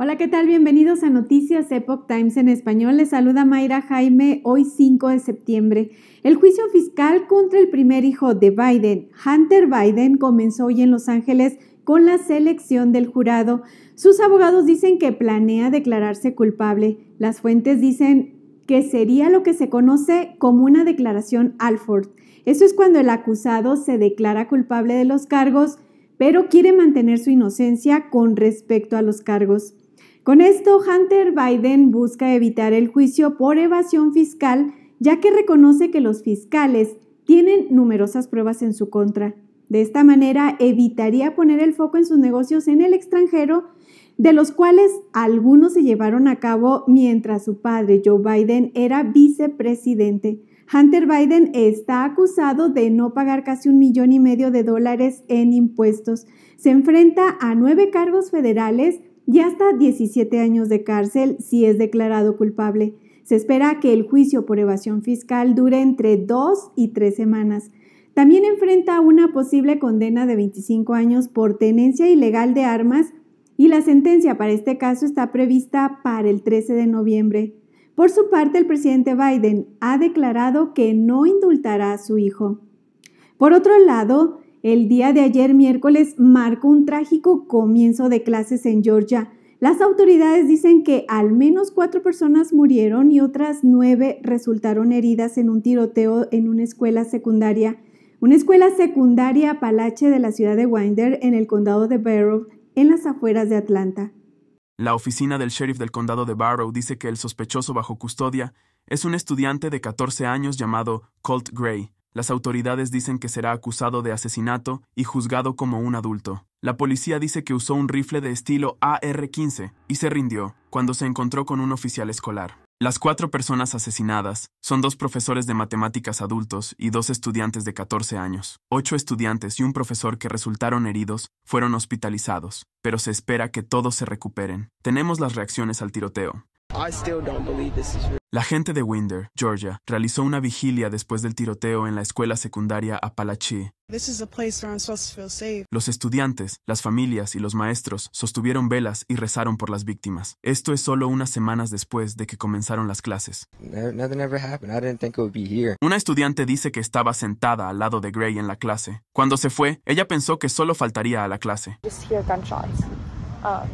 Hola, ¿qué tal? Bienvenidos a Noticias Epoch Times en español. Les saluda Mayra Jaime hoy 5 de septiembre. El juicio fiscal contra el primer hijo de Biden, Hunter Biden, comenzó hoy en Los Ángeles con la selección del jurado. Sus abogados dicen que planea declararse culpable. Las fuentes dicen que sería lo que se conoce como una declaración Alford. Eso es cuando el acusado se declara culpable de los cargos, pero quiere mantener su inocencia con respecto a los cargos. Con esto, Hunter Biden busca evitar el juicio por evasión fiscal, ya que reconoce que los fiscales tienen numerosas pruebas en su contra. De esta manera, evitaría poner el foco en sus negocios en el extranjero, de los cuales algunos se llevaron a cabo mientras su padre, Joe Biden, era vicepresidente. Hunter Biden está acusado de no pagar casi un millón y medio de dólares en impuestos. Se enfrenta a nueve cargos federales ya hasta 17 años de cárcel si es declarado culpable. Se espera que el juicio por evasión fiscal dure entre dos y tres semanas. También enfrenta una posible condena de 25 años por tenencia ilegal de armas y la sentencia para este caso está prevista para el 13 de noviembre. Por su parte, el presidente Biden ha declarado que no indultará a su hijo. Por otro lado, el día de ayer miércoles marcó un trágico comienzo de clases en Georgia. Las autoridades dicen que al menos cuatro personas murieron y otras nueve resultaron heridas en un tiroteo en una escuela secundaria. Una escuela secundaria Apalache de la ciudad de Winder en el condado de Barrow, en las afueras de Atlanta. La oficina del sheriff del condado de Barrow dice que el sospechoso bajo custodia es un estudiante de 14 años llamado Colt Gray, las autoridades dicen que será acusado de asesinato y juzgado como un adulto. La policía dice que usó un rifle de estilo AR-15 y se rindió cuando se encontró con un oficial escolar. Las cuatro personas asesinadas son dos profesores de matemáticas adultos y dos estudiantes de 14 años. Ocho estudiantes y un profesor que resultaron heridos fueron hospitalizados, pero se espera que todos se recuperen. Tenemos las reacciones al tiroteo. La gente de Winder, Georgia, realizó una vigilia después del tiroteo en la escuela secundaria Apalachee. Los estudiantes, las familias y los maestros sostuvieron velas y rezaron por las víctimas. Esto es solo unas semanas después de que comenzaron las clases. Una estudiante dice que estaba sentada al lado de Gray en la clase. Cuando se fue, ella pensó que solo faltaría a la clase. Uh,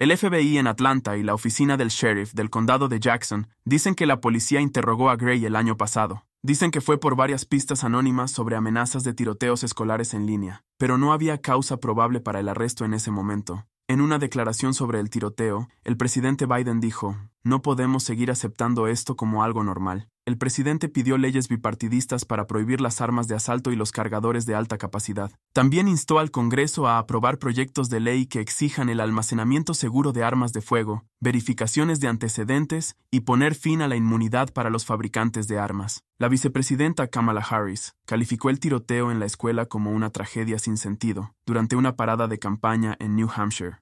el FBI en Atlanta y la oficina del sheriff del condado de Jackson dicen que la policía interrogó a Gray el año pasado. Dicen que fue por varias pistas anónimas sobre amenazas de tiroteos escolares en línea, pero no había causa probable para el arresto en ese momento. En una declaración sobre el tiroteo, el presidente Biden dijo, no podemos seguir aceptando esto como algo normal. El presidente pidió leyes bipartidistas para prohibir las armas de asalto y los cargadores de alta capacidad. También instó al Congreso a aprobar proyectos de ley que exijan el almacenamiento seguro de armas de fuego, verificaciones de antecedentes y poner fin a la inmunidad para los fabricantes de armas. La vicepresidenta Kamala Harris calificó el tiroteo en la escuela como una tragedia sin sentido durante una parada de campaña en New Hampshire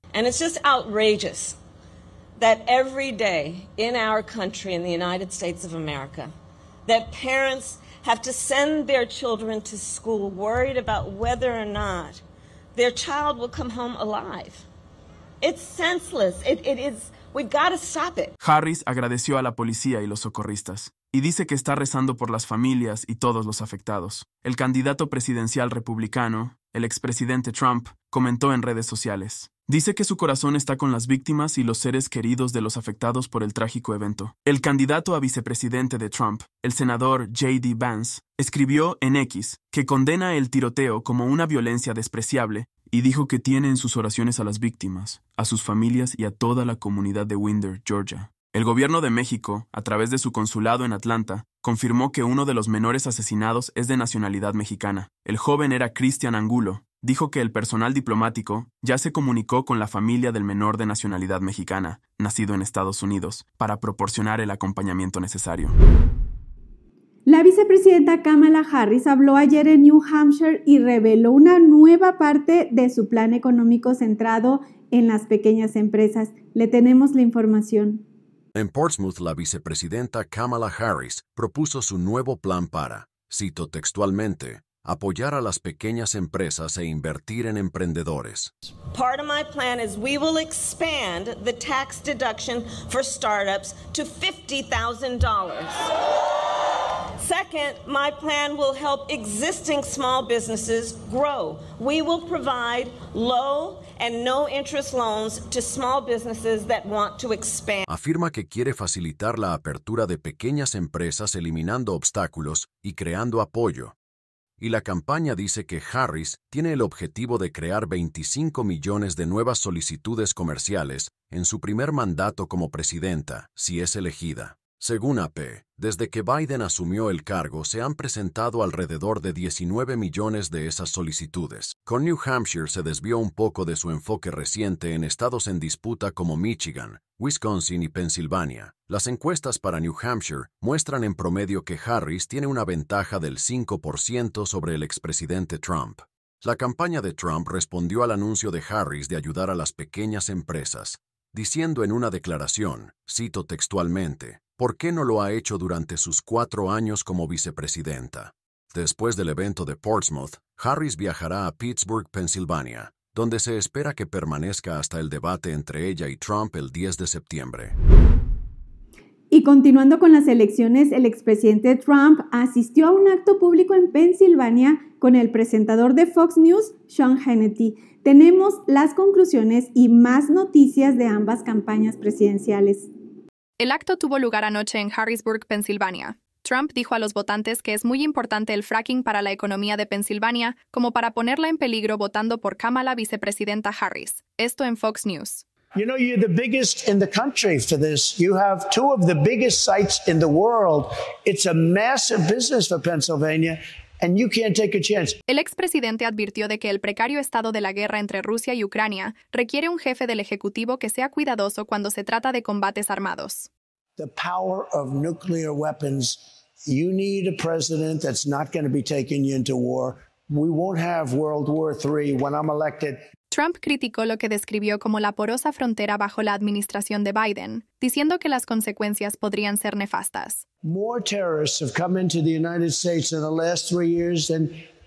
that every day in our country, in the United States of America, that parents have to send their children to school worried about whether or not their child will come home alive. It's senseless. It, it is, we've got to stop it. Harris agradeció a la policía y los socorristas y dice que está rezando por las familias y todos los afectados. El candidato presidencial republicano, el expresidente Trump, comentó en redes sociales. Dice que su corazón está con las víctimas y los seres queridos de los afectados por el trágico evento. El candidato a vicepresidente de Trump, el senador J.D. Vance, escribió en X que condena el tiroteo como una violencia despreciable y dijo que tiene en sus oraciones a las víctimas, a sus familias y a toda la comunidad de Winder, Georgia. El gobierno de México, a través de su consulado en Atlanta, confirmó que uno de los menores asesinados es de nacionalidad mexicana. El joven era Cristian Angulo. Dijo que el personal diplomático ya se comunicó con la familia del menor de nacionalidad mexicana, nacido en Estados Unidos, para proporcionar el acompañamiento necesario. La vicepresidenta Kamala Harris habló ayer en New Hampshire y reveló una nueva parte de su plan económico centrado en las pequeñas empresas. Le tenemos la información. En Portsmouth, la vicepresidenta Kamala Harris propuso su nuevo plan para, cito textualmente, apoyar a las pequeñas empresas e invertir en emprendedores. Part of my plan is we will expand the tax deduction for startups to $50,000. Second, my plan will help existing small businesses grow. We will provide low and no interest loans to small businesses that want to expand. Afirma que quiere facilitar la apertura de pequeñas empresas eliminando obstáculos y creando apoyo. Y la campaña dice que Harris tiene el objetivo de crear 25 millones de nuevas solicitudes comerciales en su primer mandato como presidenta, si es elegida. Según AP, desde que Biden asumió el cargo se han presentado alrededor de 19 millones de esas solicitudes. Con New Hampshire se desvió un poco de su enfoque reciente en estados en disputa como Michigan, Wisconsin y Pensilvania. Las encuestas para New Hampshire muestran en promedio que Harris tiene una ventaja del 5% sobre el expresidente Trump. La campaña de Trump respondió al anuncio de Harris de ayudar a las pequeñas empresas, diciendo en una declaración, cito textualmente, ¿por qué no lo ha hecho durante sus cuatro años como vicepresidenta? Después del evento de Portsmouth, Harris viajará a Pittsburgh, Pensilvania, donde se espera que permanezca hasta el debate entre ella y Trump el 10 de septiembre. Y continuando con las elecciones, el expresidente Trump asistió a un acto público en Pensilvania con el presentador de Fox News, Sean Hannity. Tenemos las conclusiones y más noticias de ambas campañas presidenciales. El acto tuvo lugar anoche en Harrisburg, Pensilvania. Trump dijo a los votantes que es muy importante el fracking para la economía de Pensilvania como para ponerla en peligro votando por Kamala vicepresidenta Harris. Esto en Fox News. You know, you're the biggest in the country for this. You have two of the biggest sites in the world. It's a massive And you can't take a chance. El expresidente advirtió de que el precario estado de la guerra entre Rusia y Ucrania requiere un jefe del Ejecutivo que sea cuidadoso cuando se trata de combates armados. The power of nuclear weapons. You need a president that's not going to be taking you into war. We won't have World War III when I'm elected. Trump criticó lo que describió como la porosa frontera bajo la administración de Biden, diciendo que las consecuencias podrían ser nefastas.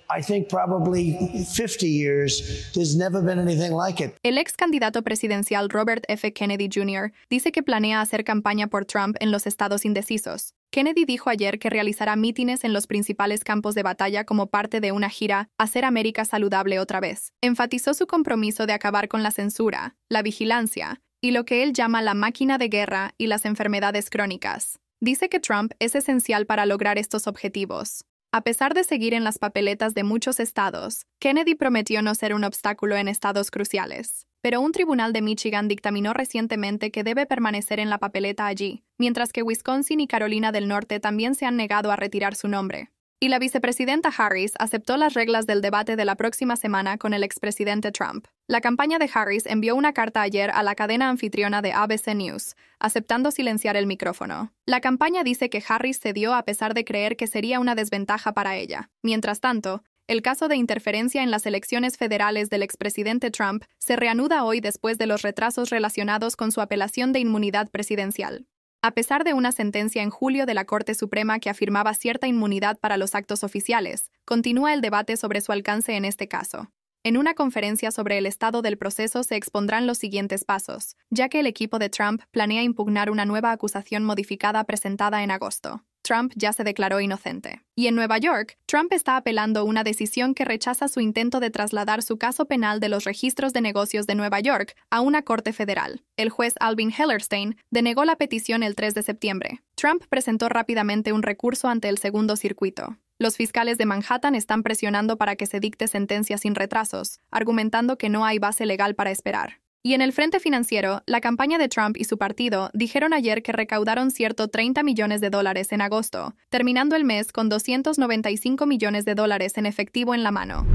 I think probably 50 years, there's never been anything like it. El ex candidato presidencial Robert F. Kennedy Jr. dice que planea hacer campaña por Trump en los estados indecisos. Kennedy dijo ayer que realizará mítines en los principales campos de batalla como parte de una gira Hacer América Saludable otra vez. Enfatizó su compromiso de acabar con la censura, la vigilancia y lo que él llama la máquina de guerra y las enfermedades crónicas. Dice que Trump es esencial para lograr estos objetivos. A pesar de seguir en las papeletas de muchos estados, Kennedy prometió no ser un obstáculo en estados cruciales. Pero un tribunal de Michigan dictaminó recientemente que debe permanecer en la papeleta allí, mientras que Wisconsin y Carolina del Norte también se han negado a retirar su nombre y la vicepresidenta Harris aceptó las reglas del debate de la próxima semana con el expresidente Trump. La campaña de Harris envió una carta ayer a la cadena anfitriona de ABC News, aceptando silenciar el micrófono. La campaña dice que Harris cedió a pesar de creer que sería una desventaja para ella. Mientras tanto, el caso de interferencia en las elecciones federales del expresidente Trump se reanuda hoy después de los retrasos relacionados con su apelación de inmunidad presidencial. A pesar de una sentencia en julio de la Corte Suprema que afirmaba cierta inmunidad para los actos oficiales, continúa el debate sobre su alcance en este caso. En una conferencia sobre el estado del proceso se expondrán los siguientes pasos, ya que el equipo de Trump planea impugnar una nueva acusación modificada presentada en agosto. Trump ya se declaró inocente. Y en Nueva York, Trump está apelando una decisión que rechaza su intento de trasladar su caso penal de los registros de negocios de Nueva York a una corte federal. El juez Alvin Hellerstein denegó la petición el 3 de septiembre. Trump presentó rápidamente un recurso ante el segundo circuito. Los fiscales de Manhattan están presionando para que se dicte sentencia sin retrasos, argumentando que no hay base legal para esperar. Y en el frente financiero, la campaña de Trump y su partido dijeron ayer que recaudaron cierto 30 millones de dólares en agosto, terminando el mes con 295 millones de dólares en efectivo en la mano.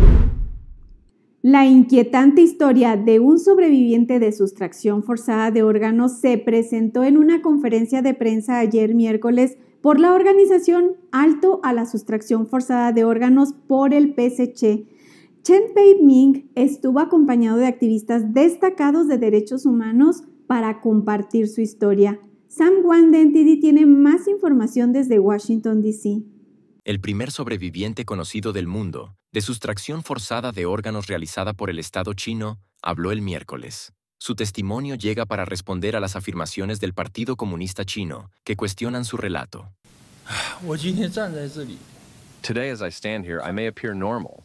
La inquietante historia de un sobreviviente de sustracción forzada de órganos se presentó en una conferencia de prensa ayer miércoles por la organización Alto a la Sustracción Forzada de Órganos por el PSC Chen Pei-ming estuvo acompañado de activistas destacados de derechos humanos para compartir su historia. Sam Wan de tiene más información desde Washington, D.C. El primer sobreviviente conocido del mundo de sustracción forzada de órganos realizada por el Estado chino habló el miércoles. Su testimonio llega para responder a las afirmaciones del Partido Comunista Chino, que cuestionan su relato. Today, as I stand here, I may appear normal.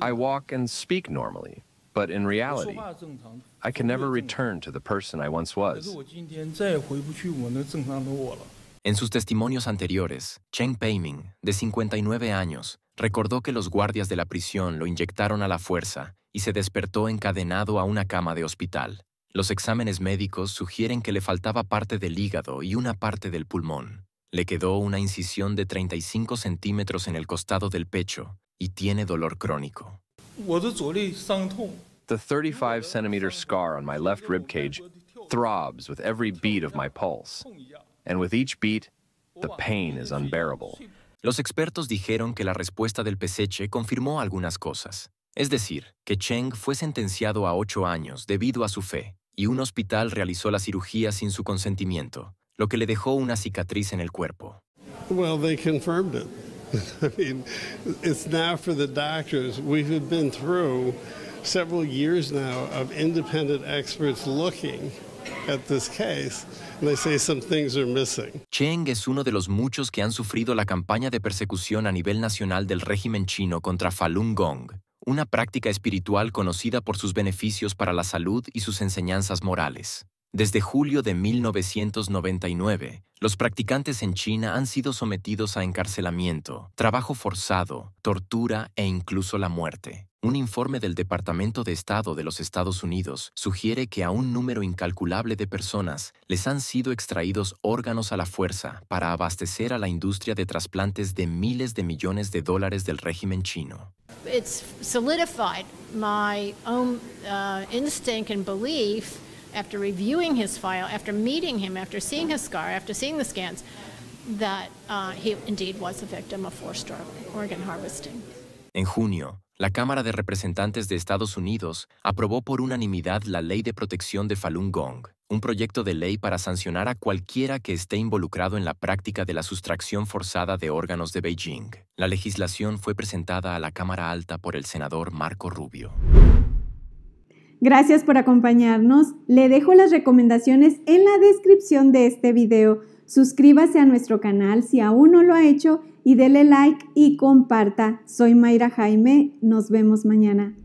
I walk and speak normally, but in reality, I can never return to the person I once was. En sus testimonios anteriores, Cheng Peiming, de 59 años, recordó que los guardias de la prisión lo inyectaron a la fuerza y se despertó encadenado a una cama de hospital. Los exámenes médicos sugieren que le faltaba parte del hígado y una parte del pulmón. Le quedó una incisión de 35 centímetros en el costado del pecho y tiene dolor crónico. The 35 centimeter scar on my left rib cage throbs with every beat of my pulse. And with each beat, the pain is unbearable. Los expertos dijeron que la respuesta del peseche confirmó algunas cosas. Es decir, que Cheng fue sentenciado a ocho años debido a su fe, y un hospital realizó la cirugía sin su consentimiento, lo que le dejó una cicatriz en el cuerpo. Well, they confirmed it. I mean, it's now for the doctors. been through several years now of independent experts looking at this case. they say some things are missing. Cheng es uno de los muchos que han sufrido la campaña de persecución a nivel nacional del régimen chino contra Falun Gong, una práctica espiritual conocida por sus beneficios para la salud y sus enseñanzas morales. Desde julio de 1999, los practicantes en China han sido sometidos a encarcelamiento, trabajo forzado, tortura e incluso la muerte. Un informe del Departamento de Estado de los Estados Unidos sugiere que a un número incalculable de personas les han sido extraídos órganos a la fuerza para abastecer a la industria de trasplantes de miles de millones de dólares del régimen chino. Uh, after reviewing his file, after meeting him, after seeing his scar, after seeing the scans, that uh, he indeed was a victim of forced organ harvesting. En junio, la Cámara de Representantes de Estados Unidos aprobó por unanimidad la Ley de Protección de Falun Gong, un proyecto de ley para sancionar a cualquiera que esté involucrado en la práctica de la sustracción forzada de órganos de Beijing. La legislación fue presentada a la Cámara Alta por el senador Marco Rubio. Gracias por acompañarnos. Le dejo las recomendaciones en la descripción de este video. Suscríbase a nuestro canal si aún no lo ha hecho y dele like y comparta. Soy Mayra Jaime. Nos vemos mañana.